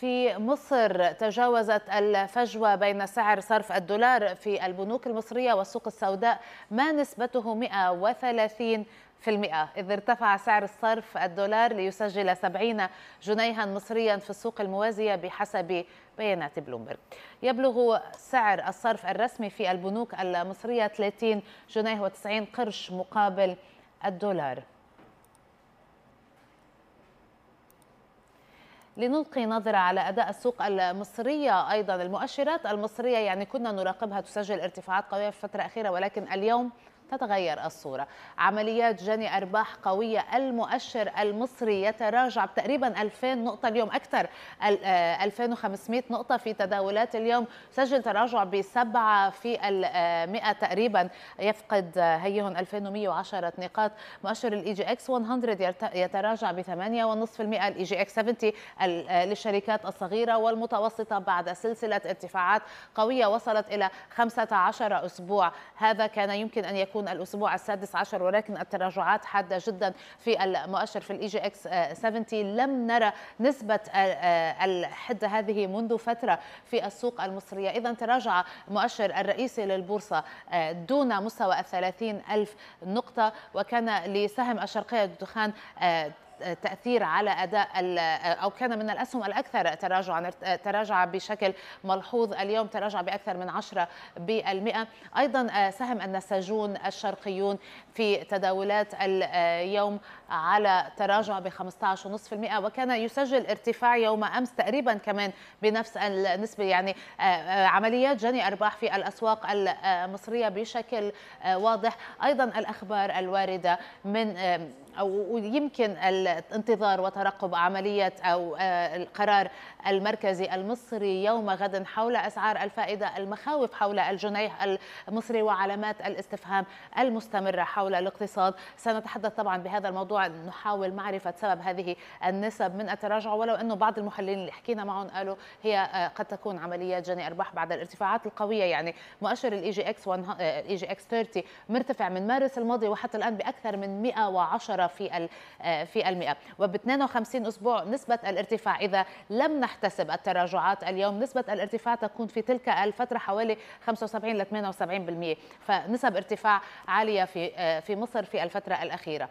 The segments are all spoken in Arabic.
في مصر تجاوزت الفجوة بين سعر صرف الدولار في البنوك المصرية والسوق السوداء ما نسبته 130 في المئة إذ ارتفع سعر الصرف الدولار ليسجل 70 جنيها مصريا في السوق الموازية بحسب بيانات بلومبرج يبلغ سعر الصرف الرسمي في البنوك المصرية 30 جنيه و90 قرش مقابل الدولار لنلقي نظرة على أداء السوق المصرية أيضا المؤشرات المصرية يعني كنا نراقبها تسجل ارتفاعات قوية في الفترة الأخيرة ولكن اليوم تتغير الصورة عمليات جني أرباح قوية المؤشر المصري يتراجع تقريبا 2000 نقطة اليوم أكثر 2500 آه، نقطة في تداولات اليوم سجل تراجع بسبعة في المئة تقريبا يفقد هيهن 2110 نقاط مؤشر الإي جي إكس 100 يتراجع ب 8.5% الإي جي إكس 70 للشركات الصغيرة والمتوسطة بعد سلسلة ارتفاعات قوية وصلت إلى 15 أسبوع هذا كان يمكن أن يكون يكون الاسبوع السادس عشر ولكن التراجعات حاده جدا في المؤشر في الاي جي اكس 70 لم نرى نسبه الحده هذه منذ فتره في السوق المصريه اذا تراجع مؤشر الرئيسي للبورصه آه، دون مستوى ال ألف نقطة وكان لسهم الشرقية الدخان آه، تاثير على اداء او كان من الاسهم الاكثر تراجعا تراجع بشكل ملحوظ اليوم تراجع باكثر من 10% ايضا آه، سهم النساجون الشرقيون في تداولات اليوم على تراجع ب 15.5% وكان يسجل ارتفاع يوم امس تقريبا كمان بنفس النسبه يعني آه، آه، عمليات جني ارباح في الاسواق المصريه بشكل واضح ايضا الاخبار الوارده من أو ويمكن الانتظار وترقب عملية أو آه، القرار المركزي المصري يوم غد حول أسعار الفائدة المخاوف حول الجنيه المصري وعلامات الاستفهام المستمرة حول الاقتصاد سنتحدث طبعا بهذا الموضوع نحاول معرفة سبب هذه النسب من التراجع ولو أنه بعض المحللين اللي حكينا معهم قالوا هي آه، قد تكون عمليات جني أرباح بعد الارتفاعات القوية يعني مؤشر الاي جي اكس الاي جي اكس 30 مرتفع من مارس الماضي وحتى الآن بأكثر من 110 في آه، في المئة وب 52 أسبوع نسبة الارتفاع إذا لم نحتسب التراجعات اليوم نسبة الارتفاع تكون في تلك الفترة حوالي 75 ل 78% فنسب ارتفاع عالية في آه، في مصر في الفترة الأخيرة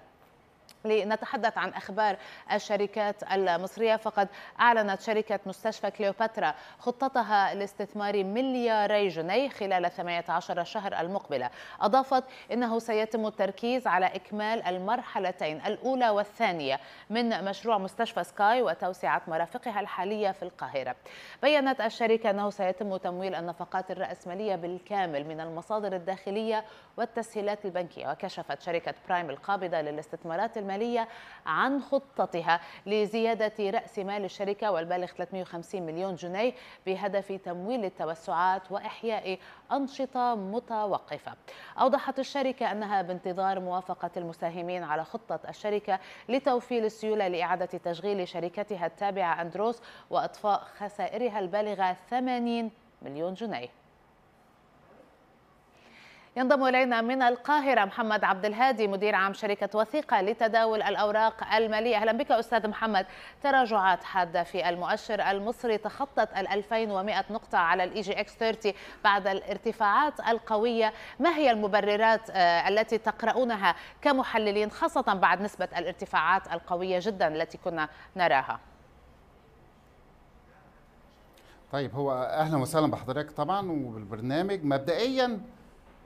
لنتحدث عن أخبار الشركات المصرية فقد أعلنت شركة مستشفى كليوباترا خطتها لاستثمار ملياري جنيه خلال 18 شهر المقبلة أضافت أنه سيتم التركيز على إكمال المرحلتين الأولى والثانية من مشروع مستشفى سكاي وتوسعة مرافقها الحالية في القاهرة بيّنت الشركة أنه سيتم تمويل النفقات الرأسمالية بالكامل من المصادر الداخلية والتسهيلات البنكية وكشفت شركة برايم القابضة للاستثمارات المالية عن خطتها لزيادة رأس مال الشركة والبالغ 350 مليون جنيه بهدف تمويل التوسعات وإحياء أنشطة متوقفة أوضحت الشركة أنها بانتظار موافقة المساهمين على خطة الشركة لتوفير السيولة لإعادة تشغيل شركتها التابعة أندروس وإطفاء خسائرها البالغة 80 مليون جنيه ينضم إلينا من القاهرة محمد عبد الهادي مدير عام شركة وثيقة لتداول الأوراق المالية أهلا بك أستاذ محمد تراجعات حادة في المؤشر المصري تخطت ال 2100 نقطة على الإي جي إكس 30 بعد الارتفاعات القوية ما هي المبررات آه، التي تقرؤونها كمحللين خاصة بعد نسبة الارتفاعات القوية جدا التي كنا نراها؟ طيب هو اهلا وسهلا بحضرتك طبعا وبالبرنامج مبدئيا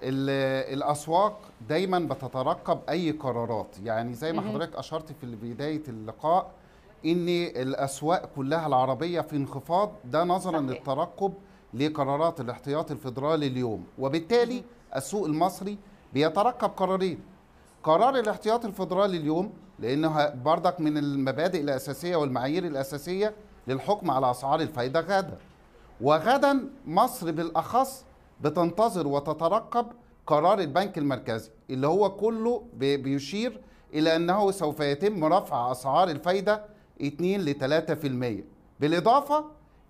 الاسواق دايما بتترقب اي قرارات يعني زي ما حضرتك اشرت في بدايه اللقاء ان الاسواق كلها العربيه في انخفاض ده نظرا صحيح. للترقب لقرارات الاحتياط الفدرالي اليوم وبالتالي السوق المصري بيترقب قرارين قرار الاحتياط الفدرالي اليوم لانه بردك من المبادئ الاساسيه والمعايير الاساسيه للحكم على اسعار الفايده غدا وغدا مصر بالاخص بتنتظر وتترقب قرار البنك المركزي اللي هو كله بيشير الى انه سوف يتم رفع اسعار الفايده 2 ل 3% بالاضافه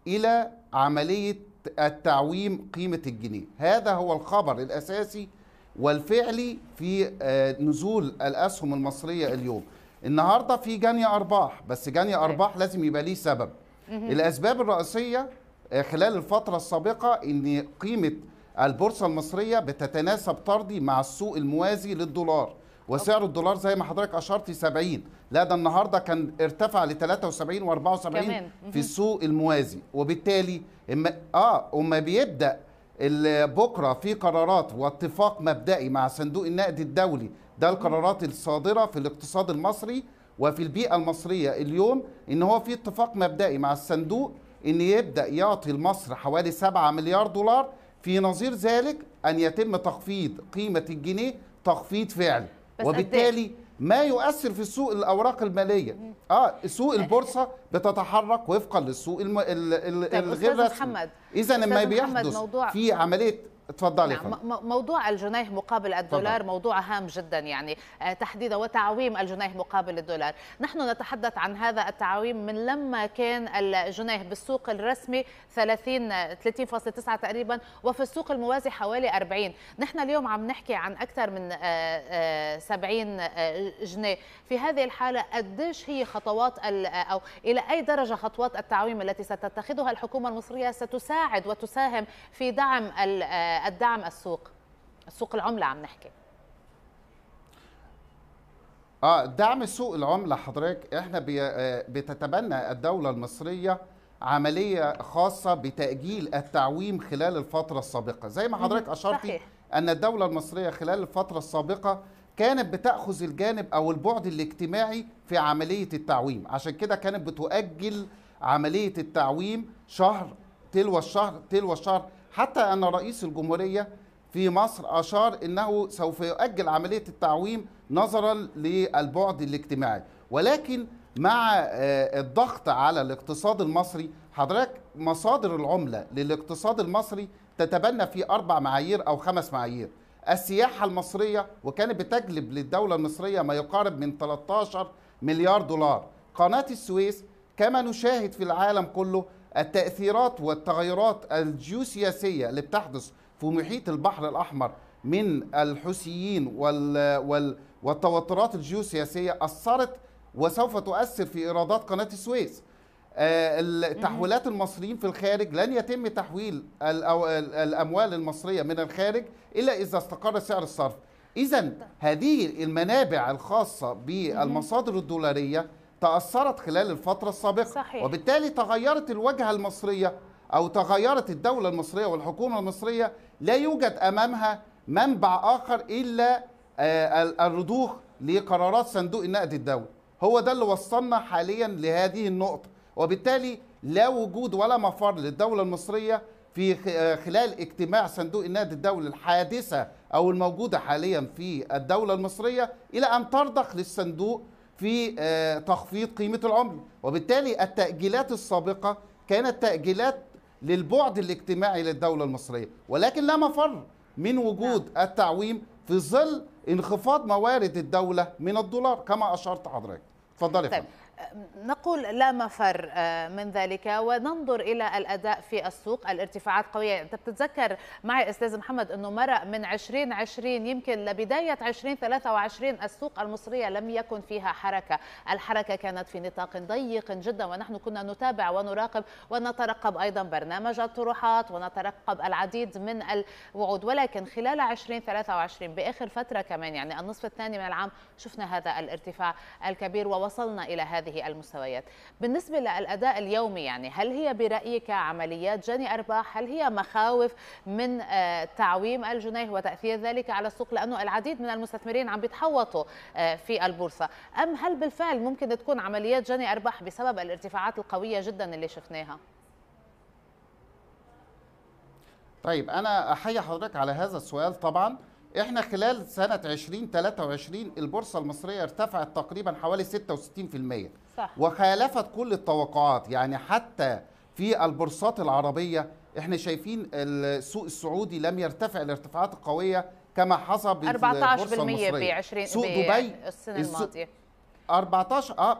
الى عمليه التعويم قيمه الجنيه هذا هو الخبر الاساسي والفعلي في آه، نزول الاسهم المصريه اليوم النهارده في جني ارباح بس جني ارباح لازم يبقى ليه سبب الاسباب الرئيسيه آه، خلال الفتره السابقه ان قيمه البورصه المصريه بتتناسب طردي مع السوق الموازي للدولار وسعر الدولار زي ما حضرتك أشرت 70 لا ده النهارده كان ارتفع ل 73 و74 في السوق الموازي وبالتالي اما اه اما بيبدا بكره في قرارات واتفاق مبدئي مع صندوق النقد الدولي ده القرارات الصادره في الاقتصاد المصري وفي البيئه المصريه اليوم ان هو في اتفاق مبدئي مع الصندوق ان يبدا يعطي لمصر حوالي 7 مليار دولار في نظير ذلك أن يتم تخفيض قيمة الجنيه تخفيض فعلي وبالتالي ما يؤثر في سوق الاوراق الماليه اه سوق البورصه بتتحرك وفقا للسوق طيب، الغير رسمي محمد اذا لما بيحدث في عمليه تفضلي نعم موضوع الجنيه مقابل الدولار طبعا. موضوع هام جدا يعني آه، تحديدا وتعويم الجنيه مقابل الدولار نحن نتحدث عن هذا التعويم من لما كان الجنيه بالسوق الرسمي 30 30.9 تقريبا وفي السوق الموازي حوالي 40 نحن اليوم عم نحكي عن اكثر من 70 آه، آه، جنيه في هذه الحالة قديش هي خطوات أو إلى أي درجة خطوات التعويم التي ستتخذها الحكومة المصرية ستساعد وتساهم في دعم الدعم السوق السوق العمله عم نحكي اه دعم سوق العمله حضرتك احنا آه، بتتبنى الدوله المصريه عمليه خاصه بتاجيل التعويم خلال الفتره السابقه زي ما حضرتك اشرتي ان الدوله المصريه خلال الفتره السابقه كانت بتاخذ الجانب او البعد الاجتماعي في عمليه التعويم عشان كده كانت بتؤجل عمليه التعويم شهر تلو الشهر تلو الشهر حتى أن رئيس الجمهورية في مصر أشار أنه سوف يؤجل عملية التعويم نظرا للبعد الاجتماعي ولكن مع آه، الضغط على الاقتصاد المصري حضرتك مصادر العملة للاقتصاد المصري تتبنى في أربع معايير أو خمس معايير السياحة المصرية وكانت بتجلب للدولة المصرية ما يقارب من 13 مليار دولار قناة السويس كما نشاهد في العالم كله التأثيرات والتغيرات الجيوسياسية اللي بتحدث في محيط البحر الأحمر من الحوثيين وال وال والتوترات الجيوسياسية أثرت وسوف تؤثر في إيرادات قناة السويس آه، تحويلات المصريين في الخارج لن يتم تحويل الأموال المصرية من الخارج إلا إذا استقر سعر الصرف إذا طيب. هذه المنابع الخاصة بالمصادر الدولارية تأثرت خلال الفترة السابقة صحيح. وبالتالي تغيرت الواجهة المصرية أو تغيرت الدولة المصرية والحكومة المصرية لا يوجد أمامها منبع آخر إلا آه، الرضوخ لقرارات صندوق النقد الدولي هو ده اللي وصلنا حاليا لهذه النقطة وبالتالي لا وجود ولا مفر للدولة المصرية في آه، خلال اجتماع صندوق النقد الدولي الحادثة أو الموجودة حاليا في الدولة المصرية إلى أن ترضخ للصندوق في آه، تخفيض قيمة العملة وبالتالي التأجيلات السابقة كانت تأجيلات للبعد الاجتماعي للدولة المصرية ولكن لا مفر من وجود نعم. التعويم في ظل انخفاض موارد الدولة من الدولار كما أشرت حضرتك اتفضلي طيب. نقول لا مفر آه، من ذلك وننظر إلى الأداء في السوق الارتفاعات قوية أنت بتتذكر معي أستاذ محمد أنه مرق من 2020 يمكن لبداية 2023 السوق المصرية لم يكن فيها حركة الحركة كانت في نطاق ضيق جدا ونحن كنا نتابع ونراقب ونترقب أيضا برنامج الطروحات ونترقب العديد من الوعود ولكن خلال 2023 بآخر فترة كمان يعني النصف الثاني من العام شفنا هذا الارتفاع الكبير ووصلنا إلى هذه هذه المستويات بالنسبة للأداء اليومي يعني هل هي برأيك عمليات جني أرباح هل هي مخاوف من آه، تعويم الجنيه وتأثير ذلك على السوق لأنه العديد من المستثمرين عم بيتحوطوا آه، في البورصة أم هل بالفعل ممكن تكون عمليات جني أرباح بسبب الارتفاعات القوية جدا اللي شفناها؟ طيب انا احيي حضرتك على هذا السؤال طبعا احنا خلال سنه 2023 البورصه المصريه ارتفعت تقريبا حوالي 66% صح. وخالفت كل التوقعات يعني حتى في البورصات العربية احنا شايفين السوق السعودي لم يرتفع الارتفاعات القوية كما حصل البورصة المصرية 14% سوق دبي السنة الماضية 14 اه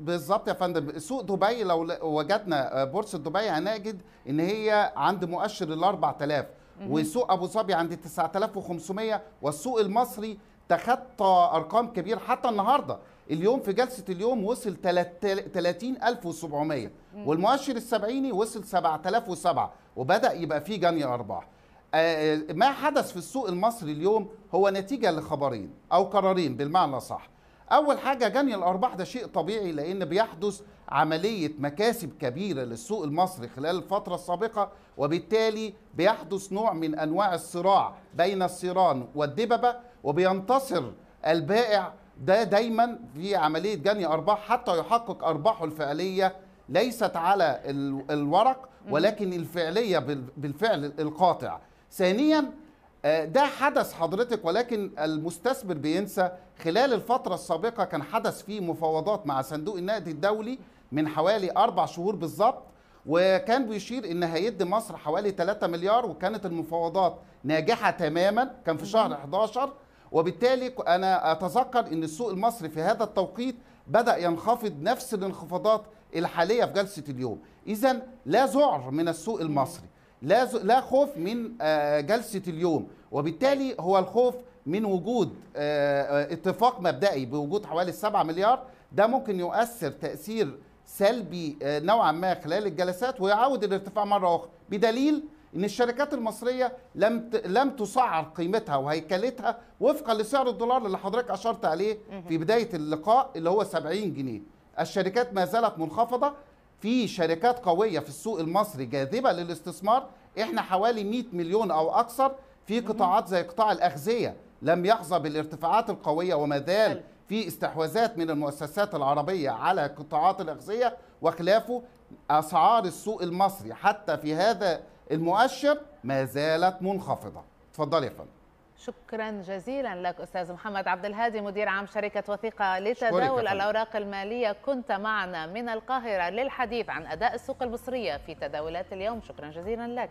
بالظبط يا فندم سوق دبي لو وجدنا آه، بورصه دبي هنجد ان هي عند مؤشر ال 4000 وسوق ابو ظبي عند 9500 والسوق المصري تخطى ارقام كبيره حتى النهارده اليوم في جلسه اليوم وصل 30700 والمؤشر السبعيني وصل 7007 وبدا يبقى فيه جني ارباح آه، آه، ما حدث في السوق المصري اليوم هو نتيجه لخبرين او قرارين بالمعنى صح اول حاجه جني الارباح ده شيء طبيعي لان بيحدث عمليه مكاسب كبيره للسوق المصري خلال الفتره السابقه وبالتالي بيحدث نوع من انواع الصراع بين الصيران والدببه وبينتصر البائع ده دايما في عمليه جني ارباح حتى يحقق ارباحه الفعليه ليست على الورق ولكن الفعليه بالفعل القاطع ثانيا آه، ده حدث حضرتك ولكن المستثمر بينسى خلال الفتره السابقه كان حدث فيه مفاوضات مع صندوق النقد الدولي من حوالي اربع شهور بالظبط وكان بيشير ان هيدي مصر حوالي 3 مليار وكانت المفاوضات ناجحه تماما كان في شهر 11 وبالتالي انا اتذكر ان السوق المصري في هذا التوقيت بدا ينخفض نفس الانخفاضات الحاليه في جلسه اليوم اذا لا ذعر من السوق المصري لا لا خوف من آه، جلسه اليوم وبالتالي هو الخوف من وجود آه، آه، اتفاق مبدئي بوجود حوالي 7 مليار ده ممكن يؤثر تاثير سلبي نوعا ما خلال الجلسات ويعود الارتفاع مره اخرى بدليل ان الشركات المصريه لم لم تسعر قيمتها وهيكلتها وفقا لسعر الدولار اللي حضرتك اشرت عليه في بدايه اللقاء اللي هو 70 جنيه الشركات ما زالت منخفضه في شركات قويه في السوق المصري جاذبه للاستثمار احنا حوالي 100 مليون او اكثر في قطاعات زي قطاع الاغذيه لم يحظى بالارتفاعات القويه وما زال في استحواذات من المؤسسات العربيه على قطاعات الاغذيه وخلافه اسعار السوق المصري حتى في هذا المؤشر ما زالت منخفضه اتفضلي يا فندم شكرا جزيلا لك استاذ محمد عبد الهادي مدير عام شركه وثيقه لتداول الاوراق الماليه كنت معنا من القاهره للحديث عن اداء السوق المصريه في تداولات اليوم شكرا جزيلا لك